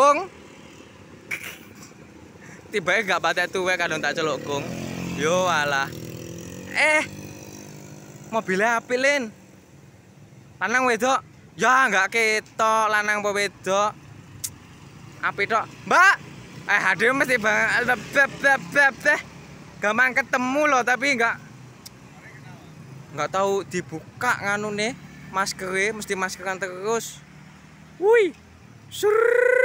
kung tiba gak patek tuwe kadung tak celuk kung yo alah eh mobilnya apilin lanang wedok ya nggak kita lanang po wedok api tok mbak eh hadir mesti bang gampang ketemu loh tapi nggak nggak tahu dibuka nganu nih maskernya mesti maskeran terus wuih, sur